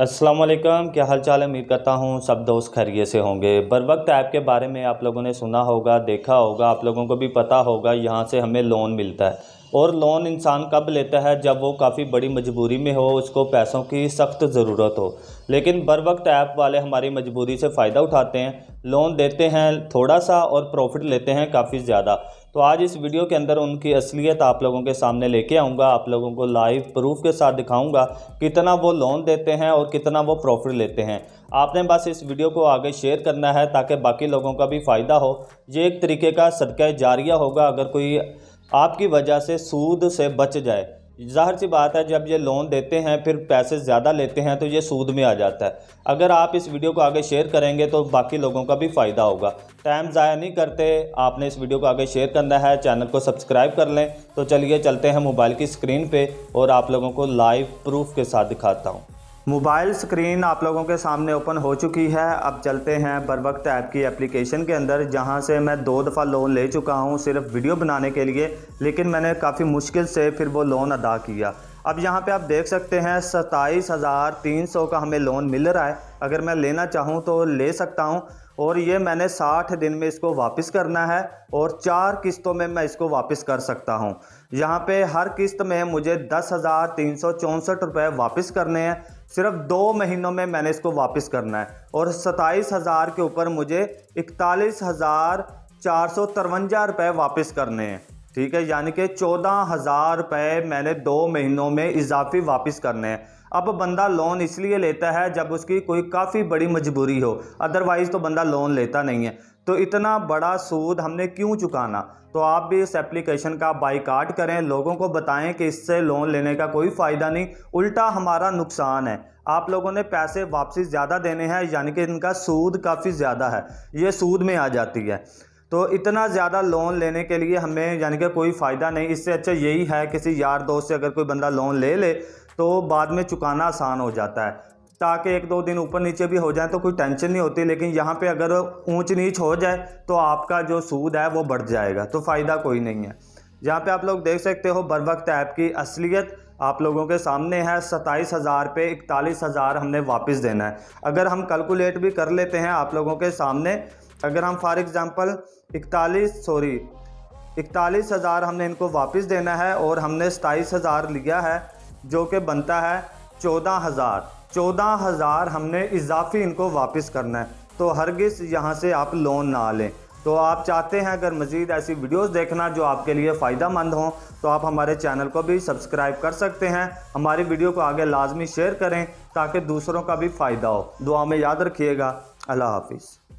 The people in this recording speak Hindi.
असलम क्या हाल चाल उम्मीद करता हूँ सब दोस्त खैरियत से होंगे बर वक्त ऐप के बारे में आप लोगों ने सुना होगा देखा होगा आप लोगों को भी पता होगा यहाँ से हमें लोन मिलता है और लोन इंसान कब लेता है जब वो काफ़ी बड़ी मजबूरी में हो उसको पैसों की सख्त ज़रूरत हो लेकिन बर वक्त ऐप वाले हमारी मजबूरी से फ़ायदा उठाते हैं लोन देते हैं थोड़ा सा और प्रॉफिट लेते हैं काफ़ी ज़्यादा तो आज इस वीडियो के अंदर उनकी असलियत आप लोगों के सामने लेके आऊँगा आप लोगों को लाइव प्रूफ के साथ दिखाऊँगा कितना वो लोन देते हैं और कितना वो प्रॉफिट लेते हैं आपने बस इस वीडियो को आगे शेयर करना है ताकि बाकी लोगों का भी फ़ायदा हो ये एक तरीके का सदका जारिया होगा अगर कोई आपकी वजह से सूद से बच जाए जाहिर सी बात है जब ये लोन देते हैं फिर पैसे ज़्यादा लेते हैं तो ये सूद में आ जाता है अगर आप इस वीडियो को आगे शेयर करेंगे तो बाकी लोगों का भी फ़ायदा होगा टाइम ज़ाया नहीं करते आपने इस वीडियो को आगे शेयर करना है चैनल को सब्सक्राइब कर लें तो चलिए चलते हैं मोबाइल की स्क्रीन पर और आप लोगों को लाइव प्रूफ के साथ दिखाता हूँ मोबाइल स्क्रीन आप लोगों के सामने ओपन हो चुकी है अब चलते हैं बर वक्त ऐप की एप्लीकेशन के अंदर जहां से मैं दो दफ़ा लोन ले चुका हूं सिर्फ वीडियो बनाने के लिए लेकिन मैंने काफ़ी मुश्किल से फिर वो लोन अदा किया अब यहाँ पे आप देख सकते हैं सत्ताईस हज़ार तीन सौ का हमें लोन मिल रहा है अगर मैं लेना चाहूँ तो ले सकता हूँ और ये मैंने साठ दिन में इसको वापस करना है और चार किस्तों में मैं इसको वापस कर सकता हूँ यहाँ पे हर किस्त में मुझे दस हज़ार तीन सौ चौंसठ रुपये वापस करने हैं सिर्फ दो महीनों में मैंने इसको वापस करना है और सताईस हज़ार के ऊपर मुझे इकतालीस हज़ार चार सौ तरवंजा रुपये वापस करने हैं ठीक है यानी कि चौदह हज़ार रुपये मैंने दो महीनों में इजाफी वापस करने हैं अब बंदा लोन इसलिए लेता है जब उसकी कोई काफ़ी बड़ी मजबूरी हो अदरवाइज़ तो बंदा लोन लेता नहीं है तो इतना बड़ा सूद हमने क्यों चुकाना तो आप भी इस एप्लीकेशन का बाईकाट करें लोगों को बताएं कि इससे लोन लेने का कोई फ़ायदा नहीं उल्टा हमारा नुकसान है आप लोगों ने पैसे वापसी ज़्यादा देने हैं यानी कि इनका सूद काफ़ी ज़्यादा है ये सूद में आ जाती है तो इतना ज़्यादा लोन लेने के लिए हमें यानी कि कोई फ़ायदा नहीं इससे अच्छा यही है किसी यार दोस्त से अगर कोई बंदा लोन ले ले तो बाद में चुकाना आसान हो जाता है ताकि एक दो दिन ऊपर नीचे भी हो जाए तो कोई टेंशन नहीं होती लेकिन यहाँ पे अगर ऊंच नीच हो जाए तो आपका जो सूद है वो बढ़ जाएगा तो फ़ायदा कोई नहीं है जहाँ पे आप लोग देख सकते हो बर वक्त ऐप की असलियत आप लोगों के सामने है सत्ताईस हज़ार पे इकतालीस हज़ार हमने वापस देना है अगर हम कैलकुलेट भी कर लेते हैं आप लोगों के सामने अगर हम फॉर एग्ज़ाम्पल इकतालीस सॉरी इकतालीस हज़ार हमने इनको वापस देना है और हमने सताईस हज़ार लिया है जो कि बनता है चौदह हज़ार चौदह हज़ार हमने इजाफी इनको वापस करना है तो हरगिज़ यहाँ से आप लोन ना लें तो आप चाहते हैं अगर मज़ीद ऐसी वीडियोस देखना जो आपके लिए फ़ायदा मंद हों तो आप हमारे चैनल को भी सब्सक्राइब कर सकते हैं हमारी वीडियो को आगे लाजमी शेयर करें ताकि दूसरों का भी फ़ायदा हो दुआ में याद रखिएगा अल्लाह हाफिज़